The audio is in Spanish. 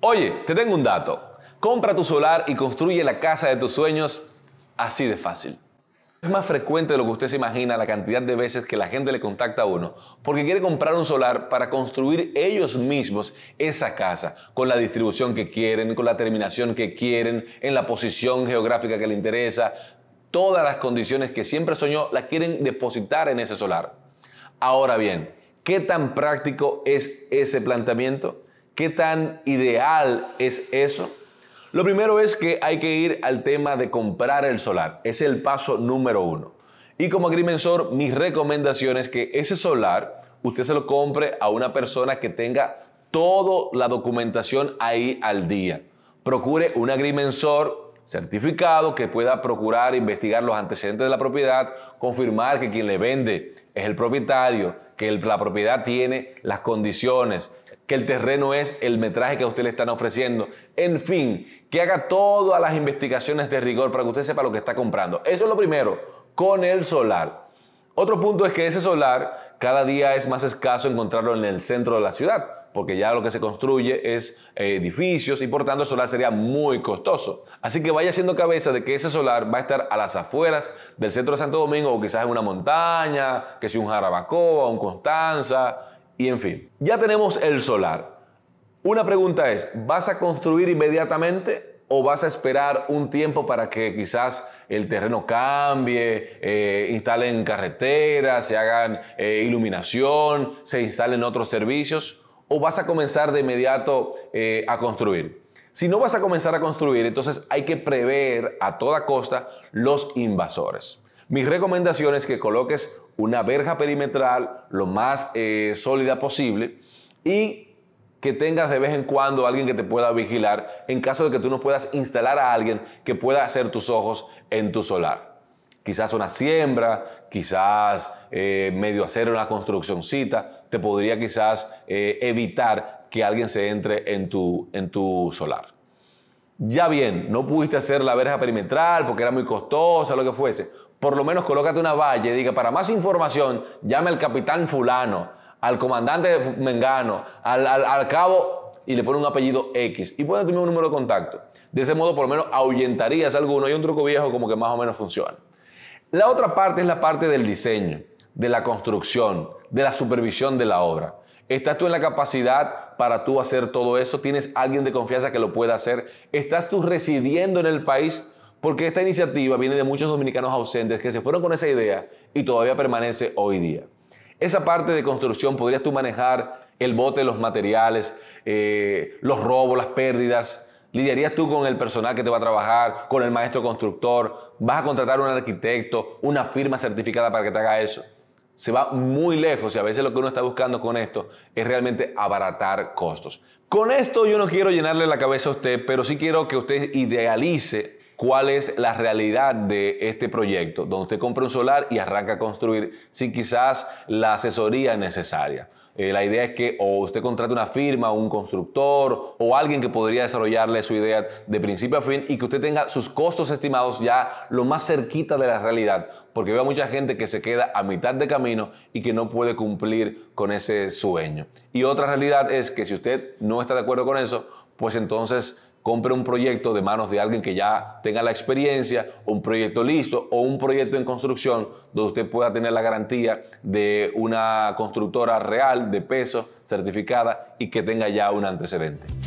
Oye, te tengo un dato. Compra tu solar y construye la casa de tus sueños así de fácil. Es más frecuente de lo que usted se imagina la cantidad de veces que la gente le contacta a uno porque quiere comprar un solar para construir ellos mismos esa casa, con la distribución que quieren, con la terminación que quieren, en la posición geográfica que le interesa. Todas las condiciones que siempre soñó las quieren depositar en ese solar. Ahora bien, ¿qué tan práctico es ese planteamiento? ¿Qué tan ideal es eso? Lo primero es que hay que ir al tema de comprar el solar. Es el paso número uno. Y como agrimensor, mi recomendación es que ese solar usted se lo compre a una persona que tenga toda la documentación ahí al día. Procure un agrimensor certificado que pueda procurar investigar los antecedentes de la propiedad, confirmar que quien le vende es el propietario, que la propiedad tiene las condiciones, que el terreno es el metraje que a usted le están ofreciendo. En fin, que haga todas las investigaciones de rigor para que usted sepa lo que está comprando. Eso es lo primero, con el solar. Otro punto es que ese solar cada día es más escaso encontrarlo en el centro de la ciudad porque ya lo que se construye es eh, edificios y por tanto el solar sería muy costoso. Así que vaya haciendo cabeza de que ese solar va a estar a las afueras del centro de Santo Domingo o quizás en una montaña, que sea un Jarabacoa, un Constanza, y en fin, ya tenemos el solar. Una pregunta es, ¿vas a construir inmediatamente o vas a esperar un tiempo para que quizás el terreno cambie, eh, instalen carreteras, se hagan eh, iluminación, se instalen otros servicios? ¿O vas a comenzar de inmediato eh, a construir? Si no vas a comenzar a construir, entonces hay que prever a toda costa los invasores. Mi recomendación es que coloques una verja perimetral lo más eh, sólida posible y que tengas de vez en cuando alguien que te pueda vigilar en caso de que tú no puedas instalar a alguien que pueda hacer tus ojos en tu solar. Quizás una siembra, quizás eh, medio hacer una construccióncita, te podría quizás eh, evitar que alguien se entre en tu, en tu solar. Ya bien, no pudiste hacer la verja perimetral porque era muy costosa, lo que fuese por lo menos colócate una valla y diga, para más información, llame al capitán fulano, al comandante Mengano, al, cabo y le pone un apellido X y puede tener un número de contacto. De ese modo, por lo menos, ahuyentarías a alguno Hay un truco viejo como que más o menos funciona. La otra parte es la parte del diseño, de la construcción, de la supervisión de la obra. ¿Estás tú en la capacidad para tú hacer todo eso? ¿Tienes alguien de confianza que lo pueda hacer? ¿Estás tú residiendo en el país? Porque esta iniciativa viene de muchos dominicanos ausentes que se fueron con esa idea y todavía permanece hoy día. Esa parte de construcción, ¿podrías tú manejar el bote, los materiales, eh, los robos, las pérdidas? ¿Lidiarías tú con el personal que te va a trabajar, con el maestro constructor? ¿Vas a contratar un arquitecto, una firma certificada para que te haga eso? Se va muy lejos y a veces lo que uno está buscando con esto es realmente abaratar costos. Con esto yo no quiero llenarle la cabeza a usted, pero sí quiero que usted idealice cuál es la realidad de este proyecto, donde usted compra un solar y arranca a construir sin quizás la asesoría necesaria. Eh, la idea es que o usted contrate una firma, un constructor o alguien que podría desarrollarle su idea de principio a fin y que usted tenga sus costos estimados ya lo más cerquita de la realidad. Porque veo mucha gente que se queda a mitad de camino y que no puede cumplir con ese sueño. Y otra realidad es que si usted no está de acuerdo con eso, pues entonces compre un proyecto de manos de alguien que ya tenga la experiencia, un proyecto listo o un proyecto en construcción donde usted pueda tener la garantía de una constructora real de peso certificada y que tenga ya un antecedente.